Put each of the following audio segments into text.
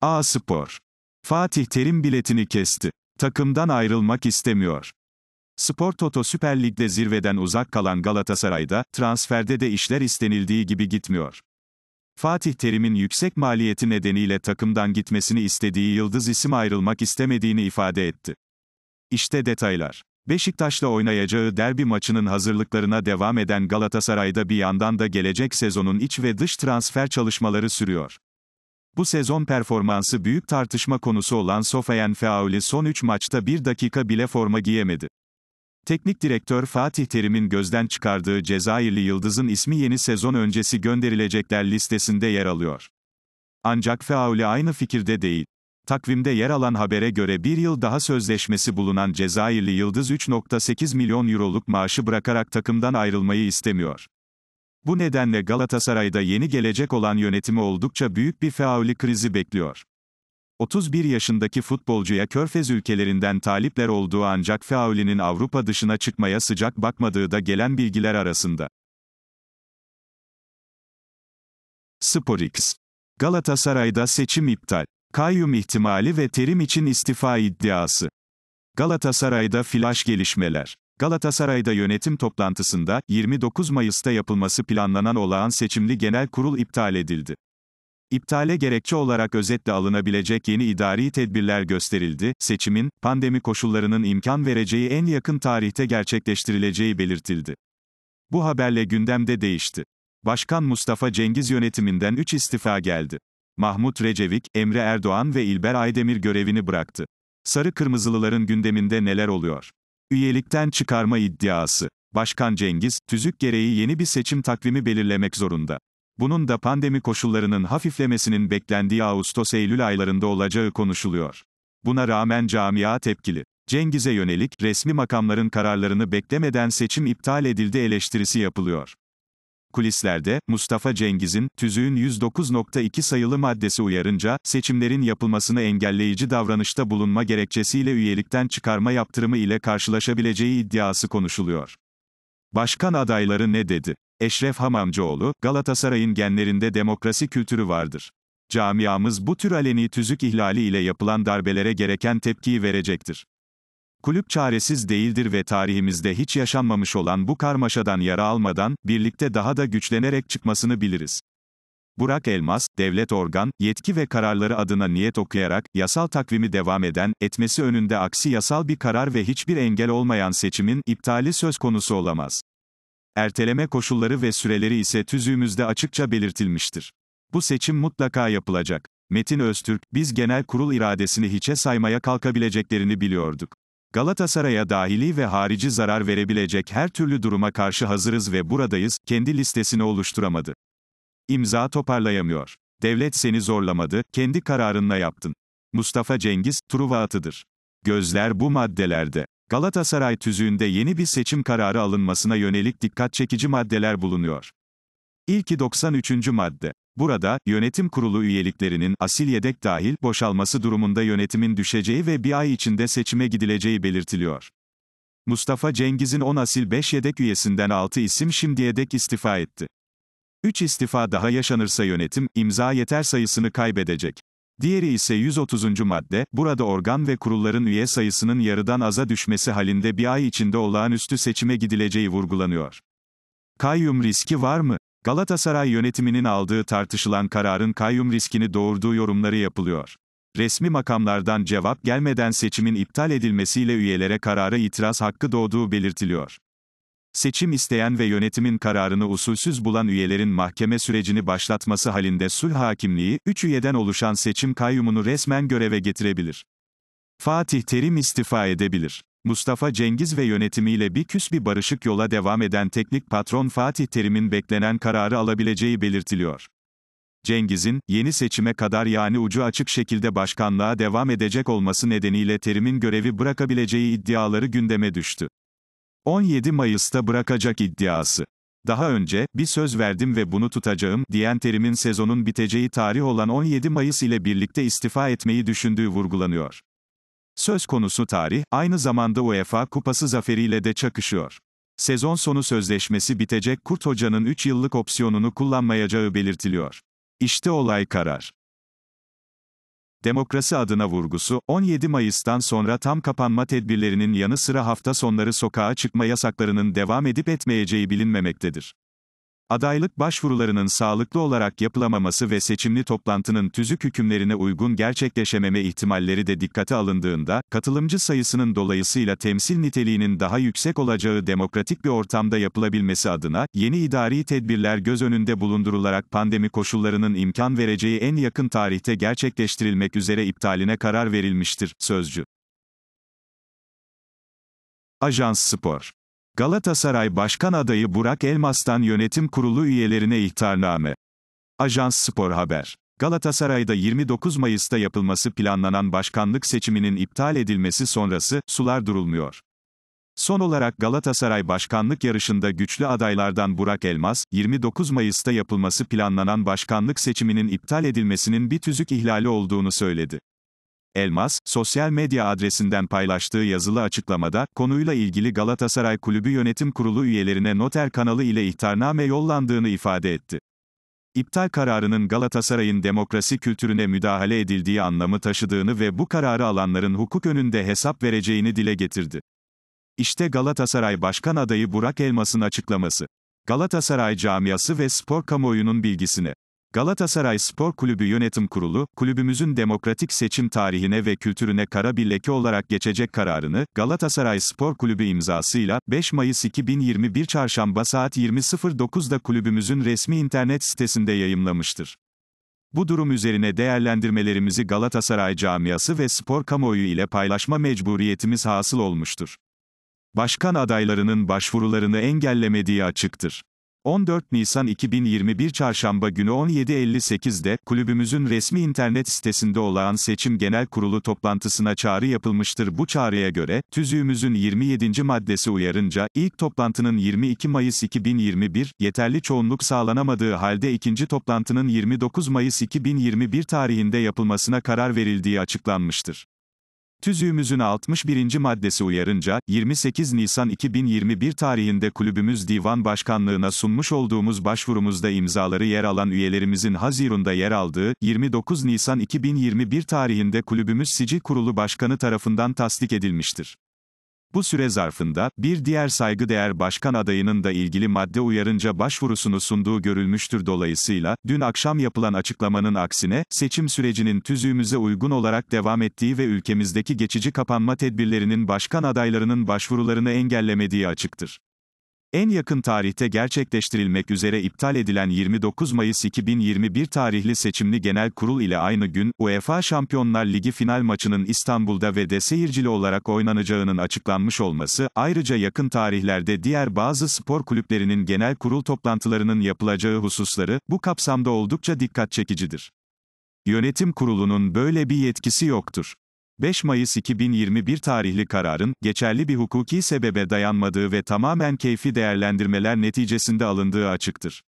A Spor. Fatih Terim biletini kesti. Takımdan ayrılmak istemiyor. Spor Toto Süper Lig'de zirveden uzak kalan Galatasaray'da, transferde de işler istenildiği gibi gitmiyor. Fatih Terim'in yüksek maliyeti nedeniyle takımdan gitmesini istediği yıldız isim ayrılmak istemediğini ifade etti. İşte detaylar. Beşiktaş'la oynayacağı derbi maçının hazırlıklarına devam eden Galatasaray'da bir yandan da gelecek sezonun iç ve dış transfer çalışmaları sürüyor. Bu sezon performansı büyük tartışma konusu olan Sofyan Feauli son 3 maçta 1 dakika bile forma giyemedi. Teknik direktör Fatih Terim'in gözden çıkardığı Cezayirli Yıldız'ın ismi yeni sezon öncesi gönderilecekler listesinde yer alıyor. Ancak Feauli aynı fikirde değil. Takvimde yer alan habere göre bir yıl daha sözleşmesi bulunan Cezayirli Yıldız 3.8 milyon euroluk maaşı bırakarak takımdan ayrılmayı istemiyor. Bu nedenle Galatasaray'da yeni gelecek olan yönetimi oldukça büyük bir faali krizi bekliyor. 31 yaşındaki futbolcuya Körfez ülkelerinden talipler olduğu ancak Feauli'nin Avrupa dışına çıkmaya sıcak bakmadığı da gelen bilgiler arasında. Sporix Galatasaray'da seçim iptal. Kayyum ihtimali ve terim için istifa iddiası. Galatasaray'da flash gelişmeler. Galatasaray'da yönetim toplantısında, 29 Mayıs'ta yapılması planlanan olağan seçimli genel kurul iptal edildi. İptale gerekçe olarak özetle alınabilecek yeni idari tedbirler gösterildi, seçimin, pandemi koşullarının imkan vereceği en yakın tarihte gerçekleştirileceği belirtildi. Bu haberle gündemde değişti. Başkan Mustafa Cengiz yönetiminden 3 istifa geldi. Mahmut Recevik, Emre Erdoğan ve İlber Aydemir görevini bıraktı. Sarı Kırmızılıların gündeminde neler oluyor? Üyelikten çıkarma iddiası. Başkan Cengiz, tüzük gereği yeni bir seçim takvimi belirlemek zorunda. Bunun da pandemi koşullarının hafiflemesinin beklendiği Ağustos-Eylül aylarında olacağı konuşuluyor. Buna rağmen camia tepkili. Cengiz'e yönelik resmi makamların kararlarını beklemeden seçim iptal edildi eleştirisi yapılıyor kulislerde, Mustafa Cengiz'in, tüzüğün 109.2 sayılı maddesi uyarınca, seçimlerin yapılmasını engelleyici davranışta bulunma gerekçesiyle üyelikten çıkarma yaptırımı ile karşılaşabileceği iddiası konuşuluyor. Başkan adayları ne dedi? Eşref Hamamcıoğlu, Galatasaray'ın genlerinde demokrasi kültürü vardır. Camiamız bu tür aleni tüzük ihlali ile yapılan darbelere gereken tepkiyi verecektir. Kulüp çaresiz değildir ve tarihimizde hiç yaşanmamış olan bu karmaşadan yara almadan, birlikte daha da güçlenerek çıkmasını biliriz. Burak Elmas, devlet organ, yetki ve kararları adına niyet okuyarak, yasal takvimi devam eden, etmesi önünde aksi yasal bir karar ve hiçbir engel olmayan seçimin iptali söz konusu olamaz. Erteleme koşulları ve süreleri ise tüzüğümüzde açıkça belirtilmiştir. Bu seçim mutlaka yapılacak. Metin Öztürk, biz genel kurul iradesini hiçe saymaya kalkabileceklerini biliyorduk. Galatasaray'a dahili ve harici zarar verebilecek her türlü duruma karşı hazırız ve buradayız, kendi listesini oluşturamadı. İmza toparlayamıyor. Devlet seni zorlamadı, kendi kararınla yaptın. Mustafa Cengiz, Truva atıdır. Gözler bu maddelerde. Galatasaray tüzüğünde yeni bir seçim kararı alınmasına yönelik dikkat çekici maddeler bulunuyor. İlki 93. madde. Burada, yönetim kurulu üyeliklerinin asil yedek dahil boşalması durumunda yönetimin düşeceği ve bir ay içinde seçime gidileceği belirtiliyor. Mustafa Cengiz'in 10 asil 5 yedek üyesinden 6 isim şimdiye dek istifa etti. 3 istifa daha yaşanırsa yönetim, imza yeter sayısını kaybedecek. Diğeri ise 130. madde, burada organ ve kurulların üye sayısının yarıdan aza düşmesi halinde bir ay içinde olağanüstü seçime gidileceği vurgulanıyor. Kayyum riski var mı? Galatasaray yönetiminin aldığı tartışılan kararın kayyum riskini doğurduğu yorumları yapılıyor. Resmi makamlardan cevap gelmeden seçimin iptal edilmesiyle üyelere karara itiraz hakkı doğduğu belirtiliyor. Seçim isteyen ve yönetimin kararını usulsüz bulan üyelerin mahkeme sürecini başlatması halinde sulh hakimliği, 3 üyeden oluşan seçim kayyumunu resmen göreve getirebilir. Fatih Terim istifa edebilir. Mustafa Cengiz ve yönetimiyle bir küs bir barışık yola devam eden teknik patron Fatih Terim'in beklenen kararı alabileceği belirtiliyor. Cengiz'in, yeni seçime kadar yani ucu açık şekilde başkanlığa devam edecek olması nedeniyle Terim'in görevi bırakabileceği iddiaları gündeme düştü. 17 Mayıs'ta bırakacak iddiası. Daha önce, bir söz verdim ve bunu tutacağım, diyen Terim'in sezonun biteceği tarih olan 17 Mayıs ile birlikte istifa etmeyi düşündüğü vurgulanıyor. Söz konusu tarih, aynı zamanda UEFA Kupası zaferiyle de çakışıyor. Sezon sonu sözleşmesi bitecek Kurt Hoca'nın 3 yıllık opsiyonunu kullanmayacağı belirtiliyor. İşte olay karar. Demokrasi adına vurgusu, 17 Mayıs'tan sonra tam kapanma tedbirlerinin yanı sıra hafta sonları sokağa çıkma yasaklarının devam edip etmeyeceği bilinmemektedir. Adaylık başvurularının sağlıklı olarak yapılamaması ve seçimli toplantının tüzük hükümlerine uygun gerçekleşememe ihtimalleri de dikkate alındığında, katılımcı sayısının dolayısıyla temsil niteliğinin daha yüksek olacağı demokratik bir ortamda yapılabilmesi adına, yeni idari tedbirler göz önünde bulundurularak pandemi koşullarının imkan vereceği en yakın tarihte gerçekleştirilmek üzere iptaline karar verilmiştir, Sözcü. Ajans Spor Galatasaray Başkan Adayı Burak Elmas'tan yönetim kurulu üyelerine ihtarname. Ajans Spor Haber. Galatasaray'da 29 Mayıs'ta yapılması planlanan başkanlık seçiminin iptal edilmesi sonrası, sular durulmuyor. Son olarak Galatasaray başkanlık yarışında güçlü adaylardan Burak Elmas, 29 Mayıs'ta yapılması planlanan başkanlık seçiminin iptal edilmesinin bir tüzük ihlali olduğunu söyledi. Elmas, sosyal medya adresinden paylaştığı yazılı açıklamada, konuyla ilgili Galatasaray Kulübü Yönetim Kurulu üyelerine noter kanalı ile ihtarname yollandığını ifade etti. İptal kararının Galatasaray'ın demokrasi kültürüne müdahale edildiği anlamı taşıdığını ve bu kararı alanların hukuk önünde hesap vereceğini dile getirdi. İşte Galatasaray Başkan adayı Burak Elmas'ın açıklaması. Galatasaray camiası ve spor kamuoyunun bilgisine. Galatasaray Spor Kulübü Yönetim Kurulu, kulübümüzün demokratik seçim tarihine ve kültürüne kara bir leke olarak geçecek kararını, Galatasaray Spor Kulübü imzasıyla, 5 Mayıs 2021 Çarşamba saat 20.09'da kulübümüzün resmi internet sitesinde yayımlamıştır. Bu durum üzerine değerlendirmelerimizi Galatasaray camiası ve spor kamuoyu ile paylaşma mecburiyetimiz hasıl olmuştur. Başkan adaylarının başvurularını engellemediği açıktır. 14 Nisan 2021 Çarşamba günü 17.58'de, kulübümüzün resmi internet sitesinde olan seçim genel kurulu toplantısına çağrı yapılmıştır. Bu çağrıya göre, tüzüğümüzün 27. maddesi uyarınca, ilk toplantının 22 Mayıs 2021, yeterli çoğunluk sağlanamadığı halde ikinci toplantının 29 Mayıs 2021 tarihinde yapılmasına karar verildiği açıklanmıştır. Tüzüğümüzün 61. maddesi uyarınca, 28 Nisan 2021 tarihinde kulübümüz divan başkanlığına sunmuş olduğumuz başvurumuzda imzaları yer alan üyelerimizin Haziran'da yer aldığı, 29 Nisan 2021 tarihinde kulübümüz sicil kurulu başkanı tarafından tasdik edilmiştir. Bu süre zarfında, bir diğer saygıdeğer başkan adayının da ilgili madde uyarınca başvurusunu sunduğu görülmüştür dolayısıyla, dün akşam yapılan açıklamanın aksine, seçim sürecinin tüzüğümüze uygun olarak devam ettiği ve ülkemizdeki geçici kapanma tedbirlerinin başkan adaylarının başvurularını engellemediği açıktır. En yakın tarihte gerçekleştirilmek üzere iptal edilen 29 Mayıs 2021 tarihli seçimli genel kurul ile aynı gün, UEFA Şampiyonlar Ligi final maçının İstanbul'da ve de seyircili olarak oynanacağının açıklanmış olması, ayrıca yakın tarihlerde diğer bazı spor kulüplerinin genel kurul toplantılarının yapılacağı hususları, bu kapsamda oldukça dikkat çekicidir. Yönetim kurulunun böyle bir yetkisi yoktur. 5 Mayıs 2021 tarihli kararın, geçerli bir hukuki sebebe dayanmadığı ve tamamen keyfi değerlendirmeler neticesinde alındığı açıktır.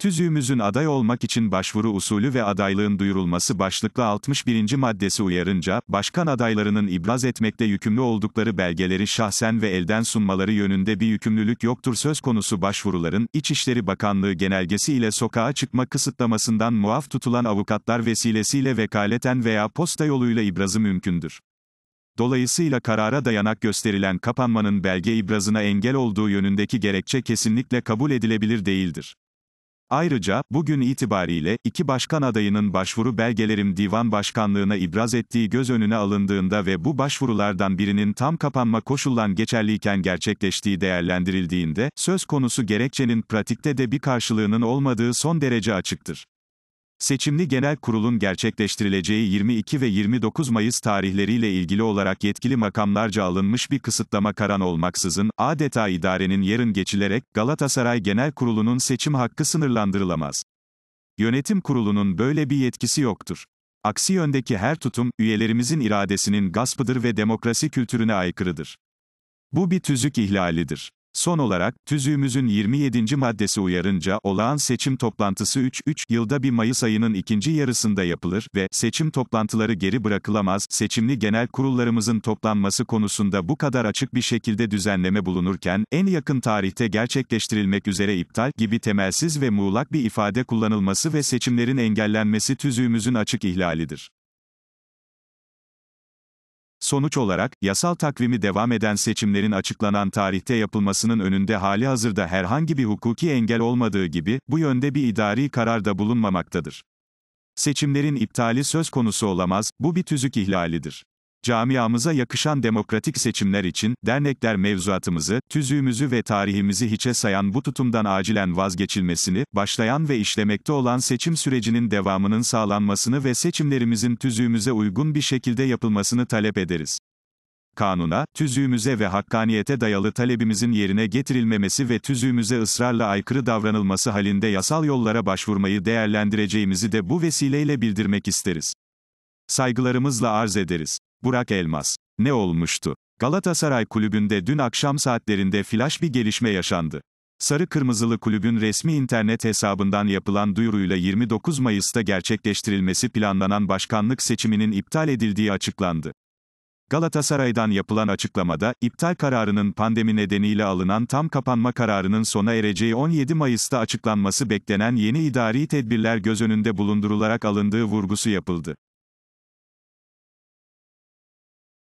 Tüzüğümüzün aday olmak için başvuru usulü ve adaylığın duyurulması başlıklı 61. maddesi uyarınca, başkan adaylarının ibraz etmekte yükümlü oldukları belgeleri şahsen ve elden sunmaları yönünde bir yükümlülük yoktur söz konusu başvuruların, İçişleri Bakanlığı genelgesi ile sokağa çıkma kısıtlamasından muaf tutulan avukatlar vesilesiyle vekaleten veya posta yoluyla ibrazı mümkündür. Dolayısıyla karara dayanak gösterilen kapanmanın belge ibrazına engel olduğu yönündeki gerekçe kesinlikle kabul edilebilir değildir. Ayrıca, bugün itibariyle, iki başkan adayının başvuru belgelerim divan başkanlığına ibraz ettiği göz önüne alındığında ve bu başvurulardan birinin tam kapanma koşullan geçerliyken gerçekleştiği değerlendirildiğinde, söz konusu gerekçenin pratikte de bir karşılığının olmadığı son derece açıktır. Seçimli Genel Kurul'un gerçekleştirileceği 22 ve 29 Mayıs tarihleriyle ilgili olarak yetkili makamlarca alınmış bir kısıtlama karan olmaksızın, adeta idarenin yarın geçilerek, Galatasaray Genel Kurulu'nun seçim hakkı sınırlandırılamaz. Yönetim kurulunun böyle bir yetkisi yoktur. Aksi yöndeki her tutum, üyelerimizin iradesinin gaspıdır ve demokrasi kültürüne aykırıdır. Bu bir tüzük ihlalidir. Son olarak, tüzüğümüzün 27. maddesi uyarınca, olağan seçim toplantısı 3-3 yılda bir Mayıs ayının ikinci yarısında yapılır ve seçim toplantıları geri bırakılamaz, seçimli genel kurullarımızın toplanması konusunda bu kadar açık bir şekilde düzenleme bulunurken, en yakın tarihte gerçekleştirilmek üzere iptal gibi temelsiz ve muğlak bir ifade kullanılması ve seçimlerin engellenmesi tüzüğümüzün açık ihlalidir. Sonuç olarak, yasal takvimi devam eden seçimlerin açıklanan tarihte yapılmasının önünde hali hazırda herhangi bir hukuki engel olmadığı gibi, bu yönde bir idari karar da bulunmamaktadır. Seçimlerin iptali söz konusu olamaz, bu bir tüzük ihlalidir. Camiamıza yakışan demokratik seçimler için, dernekler mevzuatımızı, tüzüğümüzü ve tarihimizi hiçe sayan bu tutumdan acilen vazgeçilmesini, başlayan ve işlemekte olan seçim sürecinin devamının sağlanmasını ve seçimlerimizin tüzüğümüze uygun bir şekilde yapılmasını talep ederiz kanuna, tüzüğümüze ve hakkaniyete dayalı talebimizin yerine getirilmemesi ve tüzüğümüze ısrarla aykırı davranılması halinde yasal yollara başvurmayı değerlendireceğimizi de bu vesileyle bildirmek isteriz. Saygılarımızla arz ederiz. Burak Elmas. Ne olmuştu? Galatasaray kulübünde dün akşam saatlerinde flash bir gelişme yaşandı. Sarı Kırmızılı Kulübün resmi internet hesabından yapılan duyuruyla 29 Mayıs'ta gerçekleştirilmesi planlanan başkanlık seçiminin iptal edildiği açıklandı. Galatasaray'dan yapılan açıklamada, iptal kararının pandemi nedeniyle alınan tam kapanma kararının sona ereceği 17 Mayıs'ta açıklanması beklenen yeni idari tedbirler göz önünde bulundurularak alındığı vurgusu yapıldı.